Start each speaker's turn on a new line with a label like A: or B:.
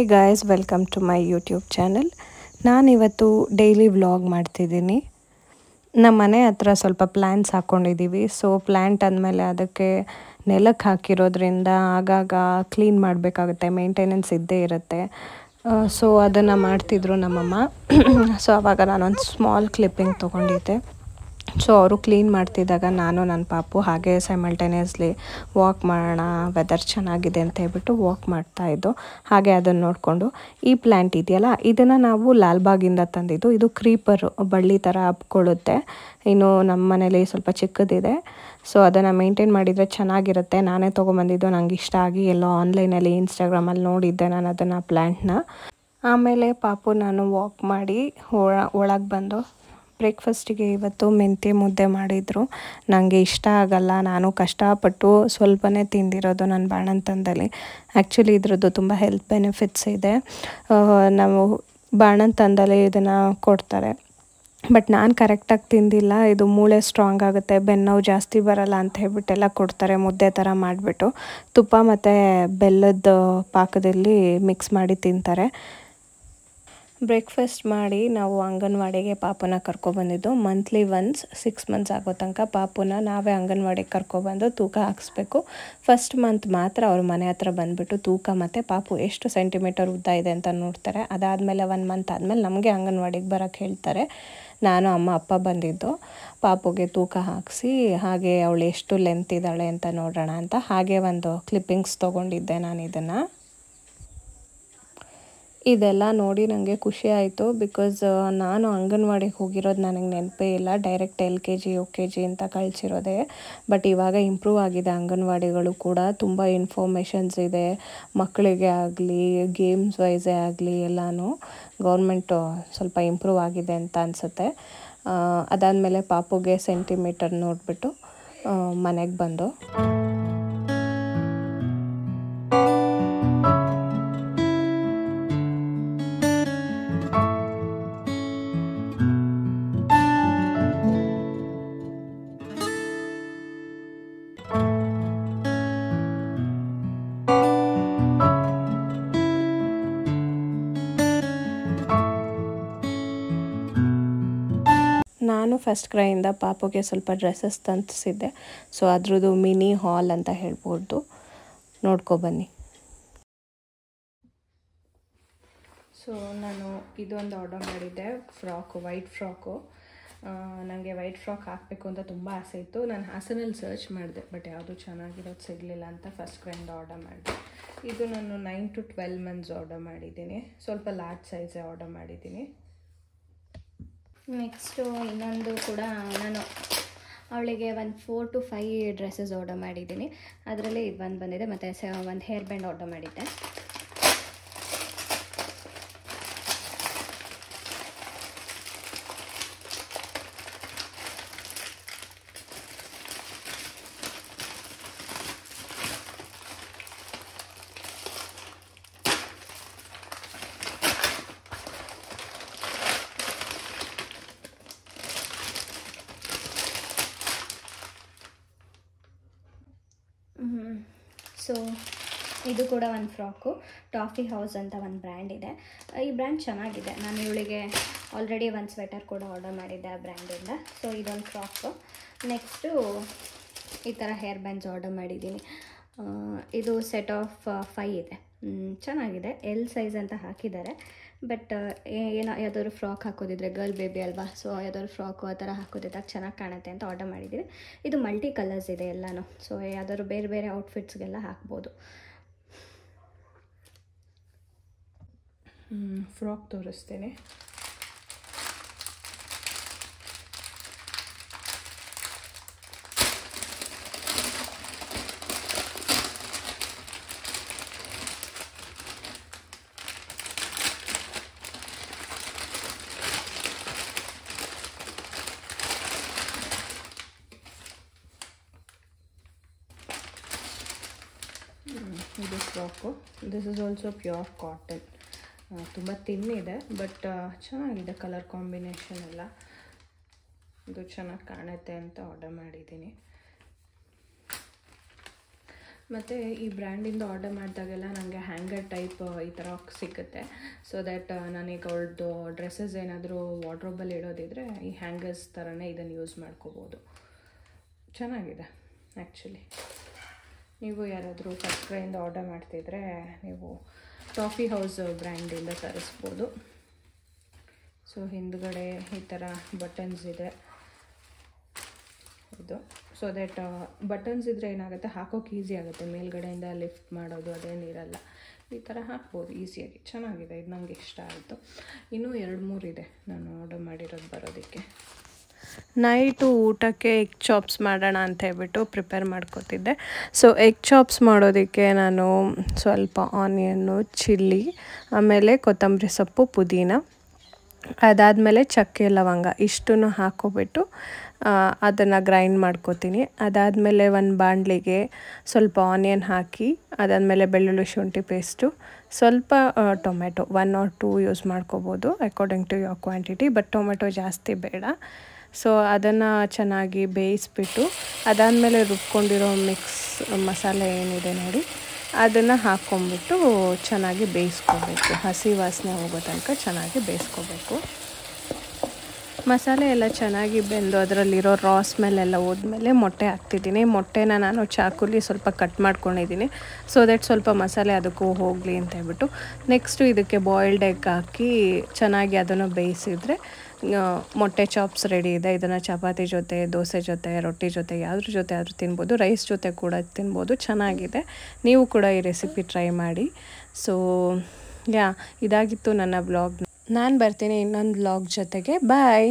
A: hi guys welcome to my YouTube channel ನಾನಿವತ್ತು daily vlog ಮಾಡ್ತಿದ್ದೀನಿ ನಮ್ಮ ಮನೆ ಹತ್ರ ಸ್ವಲ್ಪ ಪ್ಲ್ಯಾಂಟ್ಸ್ ಹಾಕ್ಕೊಂಡಿದ್ದೀವಿ ಸೊ ಪ್ಲ್ಯಾಂಟ್ ಅಂದಮೇಲೆ ಅದಕ್ಕೆ ನೆಲಕ್ಕೆ ಹಾಕಿರೋದ್ರಿಂದ ಆಗಾಗ ಕ್ಲೀನ್ ಮಾಡಬೇಕಾಗುತ್ತೆ ಮೇಂಟೆನೆನ್ಸ್ ಇದ್ದೇ ಇರುತ್ತೆ ಸೊ ಅದನ್ನು ಮಾಡ್ತಿದ್ರು ನಮ್ಮಮ್ಮ ಸೊ ಆವಾಗ ನಾನೊಂದು ಸ್ಮಾಲ್ ಕ್ಲಿಪ್ಪಿಂಗ್ ತೊಗೊಂಡಿದ್ದೆ ಸೊ ಅವರು ಕ್ಲೀನ್ ಮಾಡ್ತಿದ್ದಾಗ ನಾನು ನನ್ನ ಪಾಪು ಹಾಗೆ ಸೈಮಲ್ಟೇನಿಯಸ್ಲಿ ವಾಕ್ ಮಾಡೋಣ ವೆದರ್ ಚೆನ್ನಾಗಿದೆ ಅಂತ ಹೇಳ್ಬಿಟ್ಟು ವಾಕ್ ಮಾಡ್ತಾಯಿದ್ದು ಹಾಗೆ ಅದನ್ನು ನೋಡಿಕೊಂಡು ಈ ಪ್ಲ್ಯಾಂಟ್ ಇದೆಯಲ್ಲ ಇದನ್ನು ನಾವು ಲಾಲ್ಬಾಗಿಂದ ತಂದಿದ್ದು ಇದು ಕ್ರೀಪರು ಬಳ್ಳಿ ಥರ ಹಬ್ಕೊಳ್ಳುತ್ತೆ ಇನ್ನು ನಮ್ಮ ಮನೇಲಿ ಸ್ವಲ್ಪ ಚಿಕ್ಕದಿದೆ ಸೊ ಅದನ್ನು ಮೇಂಟೈನ್ ಮಾಡಿದರೆ ಚೆನ್ನಾಗಿರುತ್ತೆ ನಾನೇ ತೊಗೊಂಬಂದಿದ್ದು ನನಗೆ ಇಷ್ಟ ಆಗಿ ಎಲ್ಲೋ ಆನ್ಲೈನಲ್ಲಿ ಇನ್ಸ್ಟಾಗ್ರಾಮಲ್ಲಿ ನೋಡಿದ್ದೆ ನಾನು ಅದನ್ನು ಪ್ಲ್ಯಾಂಟ್ನ ಆಮೇಲೆ ಪಾಪು ನಾನು ವಾಕ್ ಮಾಡಿ ಒಳಗೆ ಬಂದು ಬ್ರೇಕ್ಫಾಸ್ಟಿಗೆ ಇವತ್ತು ಮೆಂತ್ಯ ಮುದ್ದೆ ಮಾಡಿದರು ನನಗೆ ಇಷ್ಟ ಆಗಲ್ಲ ನಾನು ಕಷ್ಟಪಟ್ಟು ಸ್ವಲ್ಪನೇ ತಿಂದಿರೋದು ನನ್ನ ಬಾಣಂತನದಲ್ಲಿ ಆ್ಯಕ್ಚುಲಿ ಇದ್ರದ್ದು ತುಂಬ ಹೆಲ್ತ್ ಬೆನಿಫಿಟ್ಸ್ ಇದೆ ನಾವು ಬಾಣಂತನದಲ್ಲಿ ಇದನ್ನು ಕೊಡ್ತಾರೆ ಬಟ್ ನಾನು ಕರೆಕ್ಟಾಗಿ ತಿಂದಿಲ್ಲ ಇದು ಮೂಳೆ ಸ್ಟ್ರಾಂಗ್ ಆಗುತ್ತೆ ಬೆನ್ನೋವು ಜಾಸ್ತಿ ಬರಲ್ಲ ಅಂತ ಹೇಳ್ಬಿಟ್ಟೆಲ್ಲ ಕೊಡ್ತಾರೆ ಮುದ್ದೆ ಥರ ಮಾಡಿಬಿಟ್ಟು ತುಪ್ಪ ಮತ್ತು ಬೆಲ್ಲದ ಪಾಕದಲ್ಲಿ ಮಿಕ್ಸ್ ಮಾಡಿ ತಿಂತಾರೆ ಬ್ರೇಕ್ಫಾಸ್ಟ್ ಮಾಡಿ ನಾವು ಅಂಗನವಾಡಿಗೆ ಪಾಪನ ಕರ್ಕೊಬಂದಿದ್ದು ಮಂತ್ಲಿ ಒನ್ಸ್ ಸಿಕ್ಸ್ ಮಂತ್ಸ್ ಆಗೋ ತನಕ ಪಾಪುನ ನಾವೇ ಅಂಗನವಾಡಿಗೆ ಕರ್ಕೊಬಂದು ತೂಕ ಹಾಕಿಸ್ಬೇಕು ಫಸ್ಟ್ ಮಂತ್ ಮಾತ್ರ ಅವ್ರ ಮನೆ ಹತ್ರ ಬಂದುಬಿಟ್ಟು ತೂಕ ಮತ್ತು ಪಾಪು ಎಷ್ಟು ಸೆಂಟಿಮೀಟರ್ ಉದ್ದ ಇದೆ ಅಂತ ನೋಡ್ತಾರೆ ಅದಾದಮೇಲೆ ಒನ್ ಮಂತ್ ಆದಮೇಲೆ ನಮಗೆ ಅಂಗನವಾಡಿಗೆ ಬರೋಕ್ಕೆ ಹೇಳ್ತಾರೆ ನಾನು ಅಮ್ಮ ಅಪ್ಪ ಬಂದಿದ್ದು ಪಾಪುಗೆ ತೂಕ ಹಾಕಿಸಿ ಹಾಗೆ ಅವಳು ಎಷ್ಟು ಲೆಂತ್ ಇದ್ದಾಳೆ ಅಂತ ನೋಡೋಣ ಅಂತ ಹಾಗೆ ಒಂದು ಕ್ಲಿಪ್ಪಿಂಗ್ಸ್ ತೊಗೊಂಡಿದ್ದೆ ನಾನು ಇದನ್ನು ಇದೆಲ್ಲ ನೋಡಿ ನನಗೆ ಖುಷಿ ಆಯಿತು ಬಿಕಾಸ್ ನಾನು ಅಂಗನವಾಡಿಗೆ ಹೋಗಿರೋದು ನನಗೆ ನೆನಪೇ ಇಲ್ಲ direct L K G U K G ಅಂತ ಕಳಿಸಿರೋದೆ ಬಟ್ ಇವಾಗ ಇಂಪ್ರೂವ್ ಆಗಿದೆ ಅಂಗನವಾಡಿಗಳು ಕೂಡ ತುಂಬ ಇನ್ಫಾರ್ಮೇಷನ್ಸ್ ಇದೆ ಮಕ್ಕಳಿಗೆ ಆಗಲಿ ಗೇಮ್ಸ್ ವೈಸೇ ಆಗಲಿ ಎಲ್ಲನೂ ಗೌರ್ಮೆಂಟು ಸ್ವಲ್ಪ ಇಂಪ್ರೂವ್ ಆಗಿದೆ ಅಂತ ಅನಿಸುತ್ತೆ ಅದಾದಮೇಲೆ ಪಾಪುಗೆ ಸೆಂಟಿಮೀಟರ್ ನೋಡಿಬಿಟ್ಟು ಮನೆಗೆ ಬಂದು ನಾನು ಫಸ್ಟ್ ಕ್ರೈಯಿಂದ ಪಾಪುಗೆ ಸ್ವಲ್ಪ ಡ್ರೆಸ್ಸಸ್ ತಂತಿಸಿದ್ದೆ ಸೊ ಅದ್ರದ್ದು ಮಿನಿ ಹಾಲ್ ಅಂತ ಹೇಳ್ಬೋದು ನೋಡ್ಕೊಬನ್ನಿ ಸೊ ನಾನು ಇದೊಂದು ಆರ್ಡರ್ ಮಾಡಿದ್ದೆ ಫ್ರಾಕು ವೈಟ್ ಫ್ರಾಕು ನನಗೆ ವೈಟ್ ಫ್ರಾಕ್ ಹಾಕಬೇಕು ಅಂತ ತುಂಬ ಆಸೆ ಇತ್ತು ನಾನು ಹಾಸನಲ್ಲಿ ಸರ್ಚ್ ಮಾಡಿದೆ ಬಟ್ ಯಾವುದು ಚೆನ್ನಾಗಿರೋದು ಸಿಗಲಿಲ್ಲ ಅಂತ ಫಸ್ಟ್ ಕ್ರೈಯಿಂದ ಆರ್ಡರ್ ಮಾಡಿದೆ ಇದು ನಾನು nine to twelve months order ಮಾಡಿದ್ದೀನಿ ಸ್ವಲ್ಪ ಲಾರ್ಜ್ ಸೈಜೇ ಆರ್ಡರ್ ಮಾಡಿದ್ದೀನಿ
B: ನೆಕ್ಸ್ಟು ಇನ್ನೊಂದು ಕೂಡ ನಾನು ಅವಳಿಗೆ ಒಂದು four to five dresses order ಮಾಡಿದ್ದೀನಿ ಅದರಲ್ಲಿ ಇದು ಒಂದು ಬಂದಿದೆ ಮತ್ತು ಒಂದು ಹೇರ್ ಬ್ಯಾಂಡ್ ಆರ್ಡರ್ ಮಾಡಿದ್ದೆ ಸೊ ಇದು ಕೂಡ ಒಂದು ಫ್ರಾಕು ಟಾಫಿ ಹೌಸ್ ಅಂತ ಒಂದು ಬ್ರ್ಯಾಂಡ್ ಇದೆ ಈ ಬ್ರ್ಯಾಂಡ್ ಚೆನ್ನಾಗಿದೆ ನಾನು ಇವಳಿಗೆ ಆಲ್ರೆಡಿ ಒಂದು ಸ್ವೆಟರ್ ಕೂಡ ಆರ್ಡರ್ ಮಾಡಿದ್ದೆ ಆ ಬ್ರ್ಯಾಂಡಿಂದ ಸೊ ಇದೊಂದು ಫ್ರಾಕು ನೆಕ್ಸ್ಟು ಈ ಥರ ಹೇರ್ ಬ್ಯಾಂಡ್ಸ್ ಆರ್ಡರ್ ಮಾಡಿದ್ದೀನಿ ಇದು ಸೆಟ್ ಆಫ್ ಫೈ ಇದೆ ಚೆನ್ನಾಗಿದೆ ಎಲ್ ಸೈಜ್ ಅಂತ ಹಾಕಿದ್ದಾರೆ ಬಟ್ uh, ಏನೋ ಯಾವ್ದಾದ್ರು ಫ್ರಾಕ್ ಹಾಕೋದಿದ್ರೆ ಗರ್ಲ್ ಬೇಬಿ ಅಲ್ವಾ ಸೊ ಯಾವ್ದಾದ್ರು ಫ್ರಾಕು ಆ ಥರ ಹಾಕೋದಿದ್ದಾಗ ಚೆನ್ನಾಗಿ ಕಾಣುತ್ತೆ ಅಂತ ಆರ್ಡರ್ ಮಾಡಿದ್ದೀವಿ ಇದು ಮಲ್ಟಿ ಕಲರ್ಸ್ ಇದೆ ಎಲ್ಲನೂ ಸೊ ಯಾವ್ದಾದ್ರು ಬೇರೆ ಬೇರೆ ಔಟ್ಫಿಟ್ಸ್ಗೆಲ್ಲ ಹಾಕ್ಬೋದು
A: ಫ್ರಾಕ್ ತೋರಿಸ್ತೇನೆ frock this is also pure cotton ತುಂಬ ತಿನ್ನಿದೆ ಬಟ್ ಚೆನ್ನಾಗಿದೆ ಕಲರ್ ಕಾಂಬಿನೇಷನ್ ಎಲ್ಲ ಇದು ಚೆನ್ನಾಗಿ ಕಾಣುತ್ತೆ ಅಂತ ಆರ್ಡರ್ ಮಾಡಿದ್ದೀನಿ ಮತ್ತು ಈ ಬ್ರ್ಯಾಂಡಿಂದ ಆರ್ಡರ್ ಮಾಡಿದಾಗೆಲ್ಲ ನನಗೆ ಹ್ಯಾಂಗರ್ ಟೈಪ್ ಈ ಥರ ಸಿಗುತ್ತೆ ಸೊ ದ್ಯಾಟ್ ನನಗೆ ಅವ್ರದ್ದು ಡ್ರೆಸ್ಸಸ್ ಏನಾದರೂ ವಾರ್ಡ್ರೋಬಲ್ಲಿ ಇಡೋದಿದ್ರೆ ಈ ಹ್ಯಾಂಗರ್ಸ್ ಥರನೇ ಇದನ್ನು ಯೂಸ್ ಮಾಡ್ಕೋಬೋದು ಚೆನ್ನಾಗಿದೆ ಆ್ಯಕ್ಚುಲಿ ನೀವು ಯಾರಾದರೂ ಸಕ್ಕರೆಯಿಂದ ಆರ್ಡರ್ ಮಾಡ್ತಿದ್ರೆ ನೀವು ಟಾಫಿ ಹೌಸ್ ಬ್ರ್ಯಾಂಡಿಂದ ತರಿಸ್ಬೋದು ಸೊ ಹಿಂದ್ಗಡೆ ಈ ಥರ ಬಟನ್ಸ್ ಇದೆ ಇದು ಸೊ ದಟ್ ಬಟನ್ಸ್ uh, ಇದ್ದರೆ ಏನಾಗುತ್ತೆ ಹಾಕೋಕೆ ಈಸಿ ಆಗುತ್ತೆ ಮೇಲ್ಗಡೆಯಿಂದ ಲಿಫ್ಟ್ ಮಾಡೋದು ಅದೇನಿರಲ್ಲ ಈ ಥರ ಹಾಕ್ಬೋದು ಈಸಿಯಾಗಿ ಚೆನ್ನಾಗಿದೆ ಇದು ನನಗೆ ಇಷ್ಟ ಆಯಿತು ಇನ್ನೂ ಎರಡು ಮೂರು ಇದೆ ನಾನು ಆರ್ಡರ್ ಮಾಡಿರೋದು ಬರೋದಕ್ಕೆ ನೈಟು ಊಟಕ್ಕೆ ಎಗ್ ಚಾಪ್ಸ್ ಮಾಡೋಣ ಅಂತ ಹೇಳ್ಬಿಟ್ಟು ಪ್ರಿಪೇರ್ ಮಾಡ್ಕೋತಿದ್ದೆ ಸೊ ಎಗ್ ಚಾಪ್ಸ್ ಮಾಡೋದಕ್ಕೆ ನಾನು ಸ್ವಲ್ಪ ಆನಿಯನ್ನು ಚಿಲ್ಲಿ ಆಮೇಲೆ ಕೊತ್ತಂಬರಿ ಸೊಪ್ಪು ಪುದೀನ ಅದಾದಮೇಲೆ ಚಕ್ಕೆ ಲವಂಗ ಇಷ್ಟನ್ನು ಹಾಕೋಬಿಟ್ಟು ಅದನ್ನು ಗ್ರೈಂಡ್ ಮಾಡ್ಕೋತೀನಿ ಅದಾದಮೇಲೆ ಒಂದು ಬಾಣಲಿಗೆ ಸ್ವಲ್ಪ ಆನಿಯನ್ ಹಾಕಿ ಅದಾದಮೇಲೆ ಬೆಳ್ಳುಳ್ಳಿ ಶುಂಠಿ ಪೇಸ್ಟು ಸ್ವಲ್ಪ tomato one or two use ಮಾಡ್ಕೋಬೋದು according to your quantity but tomato ಜಾಸ್ತಿ ಬೇಡ ಸೊ ಅದನ್ನು ಚೆನ್ನಾಗಿ ಬೇಯಿಸ್ಬಿಟ್ಟು ಅದಾದಮೇಲೆ ರುಬ್ಕೊಂಡಿರೋ ಮಿಕ್ಸ್ ಮಸಾಲೆ ಏನಿದೆ ನೋಡಿ ಅದನ್ನು ಹಾಕ್ಕೊಂಬಿಟ್ಟು ಚೆನ್ನಾಗಿ ಬೇಯಿಸ್ಕೋಬೇಕು ಹಸಿ ವಾಸನೆ ಹೋಗೋ ತನಕ ಚೆನ್ನಾಗಿ ಬೇಯಿಸ್ಕೋಬೇಕು ಮಸಾಲೆ ಎಲ್ಲ ಚೆನ್ನಾಗಿ ಬೆಂದು ಅದರಲ್ಲಿರೋ ರಾ ಸ್ಮೆಲ್ ಹೋದ್ಮೇಲೆ ಮೊಟ್ಟೆ ಹಾಕ್ತಿದ್ದೀನಿ ಮೊಟ್ಟೆನ ನಾನು ಚಾಕುಲಿ ಸ್ವಲ್ಪ ಕಟ್ ಮಾಡ್ಕೊಂಡಿದ್ದೀನಿ ಸೊ ದಟ್ ಸ್ವಲ್ಪ ಮಸಾಲೆ ಅದಕ್ಕೂ ಹೋಗಲಿ ಅಂತ ಹೇಳ್ಬಿಟ್ಟು ನೆಕ್ಸ್ಟು ಇದಕ್ಕೆ ಬಾಯ್ಲ್ಡ್ ಎಗ್ ಹಾಕಿ ಚೆನ್ನಾಗಿ ಅದನ್ನು ಬೇಯಿಸಿದರೆ ಮೊಟ್ಟೆ ಚಾಪ್ಸ್ ರೆಡಿ ಇದೆ ಇದನ್ನು ಚಪಾತಿ ಜೊತೆ ದೋಸೆ ಜೊತೆ ರೊಟ್ಟಿ ಜೊತೆ ಯಾವ್ದ್ರ ಜೊತೆ ಆದರೂ ತಿನ್ಬೋದು ರೈಸ್ ಜೊತೆ ಕೂಡ ತಿನ್ಬೋದು ಚೆನ್ನಾಗಿದೆ ನೀವು ಕೂಡ ಈ ರೆಸಿಪಿ ಟ್ರೈ ಮಾಡಿ ಸೊ ಯಾ ಇದಾಗಿತ್ತು ನನ್ನ ಬ್ಲಾಗ್ ನಾನು ಬರ್ತೀನಿ ಇನ್ನೊಂದು ಬ್ಲಾಗ್ ಜೊತೆಗೆ ಬಾಯ್